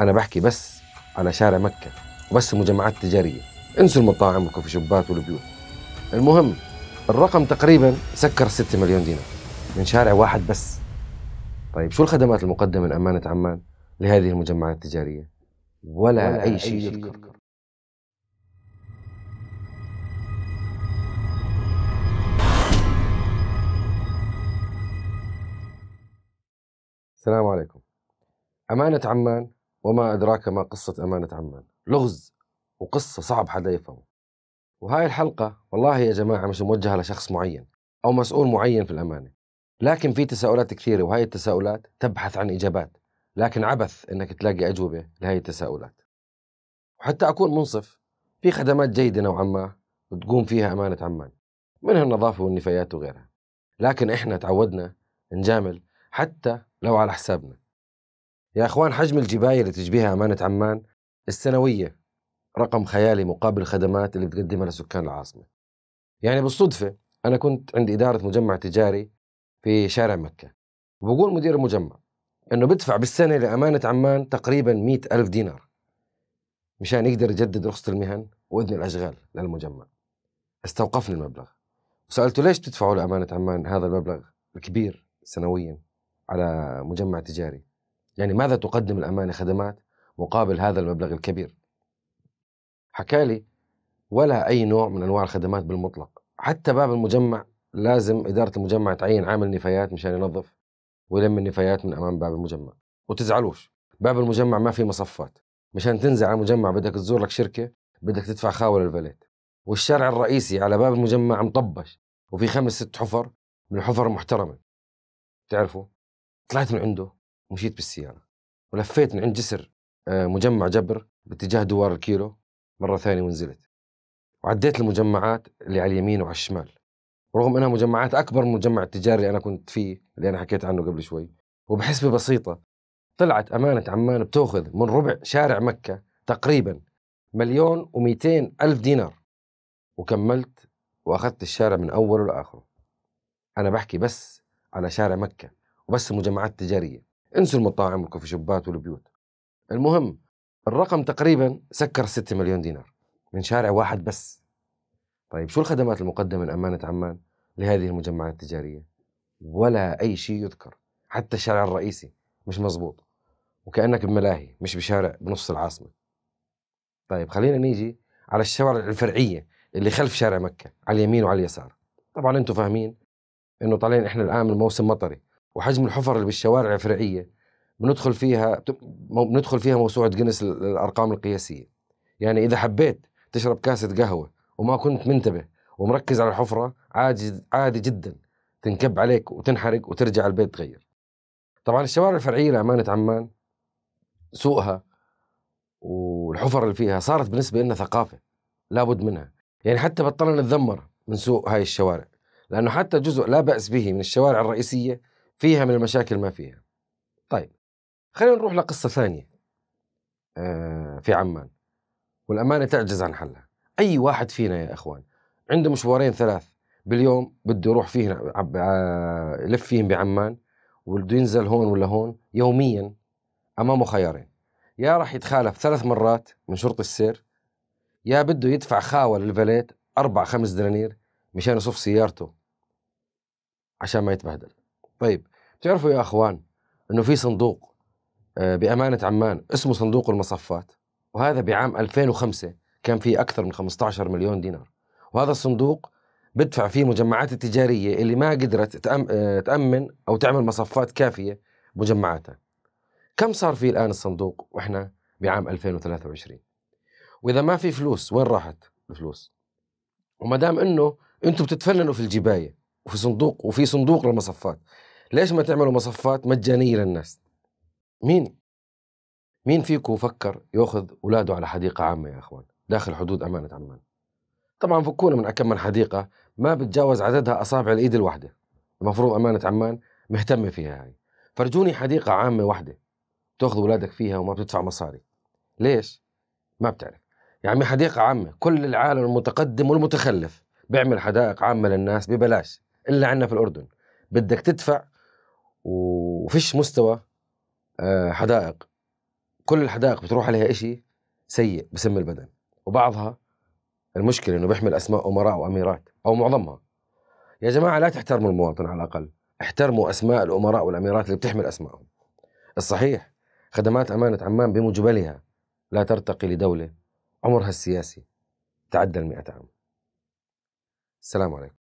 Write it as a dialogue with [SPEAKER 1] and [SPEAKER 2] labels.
[SPEAKER 1] انا بحكي بس على شارع مكه وبس مجمعات تجاريه انسوا المطاعم والكوفي شوبات والبيوت المهم الرقم تقريبا سكر 6 مليون دينار من شارع واحد بس طيب شو الخدمات المقدمه من امانه عمان لهذه المجمعات التجاريه ولا, ولا اي شيء يذكر السلام عليكم أمانة عمان وما أدراك ما قصة أمانة عمان لغز وقصة صعب حدا يفهمه وهاي الحلقة والله يا جماعة مش موجهة لشخص معين أو مسؤول معين في الأمانة لكن في تساؤلات كثيرة وهاي التساؤلات تبحث عن إجابات لكن عبث إنك تلاقي أجوبة لهي التساؤلات وحتى أكون منصف في خدمات جيدة نوعا ما بتقوم فيها أمانة عمان منها النظافة والنفايات وغيرها لكن إحنا تعودنا نجامل حتى لو على حسابنا يا اخوان حجم الجبايه اللي تجبيها امانه عمان السنويه رقم خيالي مقابل الخدمات اللي بتقدمها لسكان العاصمه. يعني بالصدفه انا كنت عند اداره مجمع تجاري في شارع مكه وبقول مدير المجمع انه بدفع بالسنه لامانه عمان تقريبا مئة ألف دينار مشان يقدر يجدد رخصه المهن واذن الاشغال للمجمع. استوقفني المبلغ وسالته ليش بتدفعوا لامانه عمان هذا المبلغ الكبير سنويا على مجمع تجاري؟ يعني ماذا تقدم الأمانة خدمات مقابل هذا المبلغ الكبير حكالي ولا أي نوع من أنواع الخدمات بالمطلق حتى باب المجمع لازم إدارة المجمع تعين عامل نفايات مشان ينظف ويلم النفايات من أمام باب المجمع وتزعلوش باب المجمع ما في مصفات مشان تنزل على المجمع بدك تزور لك شركة بدك تدفع خاول الفليت والشارع الرئيسي على باب المجمع مطبش وفي خمس ست حفر من حفر محترمة تعرفوا طلعت من عنده ومشيت بالسياره ولفيت من عند جسر آه، مجمع جبر باتجاه دوار الكيلو مره ثانيه ونزلت وعديت المجمعات اللي على اليمين وعلى الشمال رغم انها مجمعات اكبر من المجمع التجاري اللي انا كنت فيه اللي انا حكيت عنه قبل شوي وبحسبه بسيطه طلعت امانه عمان بتاخذ من ربع شارع مكه تقريبا مليون و الف دينار وكملت واخذت الشارع من اوله لاخره انا بحكي بس على شارع مكه وبس المجمعات التجاريه انسوا المطاعم والكوفي شوبات والبيوت المهم الرقم تقريبا سكر 6 مليون دينار من شارع واحد بس طيب شو الخدمات المقدمة من أمانة عمان لهذه المجمعات التجارية ولا أي شيء يذكر حتى الشارع الرئيسي مش مزبوط وكأنك بملاهي مش بشارع بنص العاصمة طيب خلينا نيجي على الشوارع الفرعية اللي خلف شارع مكة على اليمين وعلى اليسار طبعا انتم فاهمين انه طالعين احنا الان من موسم مطري وحجم الحفر اللي بالشوارع الفرعيه بندخل فيها بندخل فيها موسوعه جنس الارقام القياسيه يعني اذا حبيت تشرب كاسه قهوه وما كنت منتبه ومركز على الحفره عادي عادي جدا تنكب عليك وتنحرق وترجع البيت تغير طبعا الشوارع الفرعيه لامانه عمان سوقها والحفر اللي فيها صارت بالنسبه لنا ثقافه لابد منها يعني حتى بطلنا نتذمر من سوق هاي الشوارع لانه حتى جزء لا باس به من الشوارع الرئيسيه فيها من المشاكل ما فيها طيب خلينا نروح لقصة ثانية آه، في عمان والأمانة تعجز عن حلها أي واحد فينا يا أخوان عنده مشوارين ثلاث باليوم بده يروح فيه آه، يلف فيهم بعمان وبده ينزل هون ولا هون يوميا أمامه خيارين يا راح يتخالف ثلاث مرات من شرط السير يا بده يدفع خاوة للفليت أربع خمس دنانير مشان يصف سيارته عشان ما يتبهدل طيب تعرفوا يا اخوان انه في صندوق آه، بامانه عمان اسمه صندوق المصفات وهذا بعام 2005 كان فيه اكثر من 15 مليون دينار وهذا الصندوق بدفع فيه مجمعات التجاريه اللي ما قدرت آه، تامن او تعمل مصفات كافيه مجمعاتها كم صار فيه الان الصندوق واحنا بعام 2023 واذا ما في فلوس وين راحت الفلوس وما دام انه انتم بتتفننوا في الجبايه وفي صندوق وفي صندوق للمصفات ليش ما تعملوا مصفات مجانيه للناس؟ مين؟ مين فيكم فكر ياخذ اولاده على حديقه عامه يا اخوان داخل حدود امانه عمان؟ طبعا فكونا من اكم من حديقه ما بتجاوز عددها اصابع الايد الواحده المفروض امانه عمان مهتمه فيها هاي فرجوني حديقه عامه واحده تاخذ اولادك فيها وما بتدفع مصاري ليش؟ ما بتعرف يا عمي حديقه عامه كل العالم المتقدم والمتخلف بيعمل حدائق عامه للناس ببلاش الا عندنا في الاردن بدك تدفع وفيش مستوى آه، حدائق كل الحدائق بتروح عليها إشي سيء بسم البدن وبعضها المشكلة إنه بيحمل أسماء أمراء وأميرات أو معظمها يا جماعة لا تحترموا المواطن على الأقل احترموا أسماء الأمراء والأميرات اللي بتحمل أسمائهم الصحيح خدمات أمانة عمان بمجملها لا ترتقي لدولة عمرها السياسي تعدى المئة عام السلام عليكم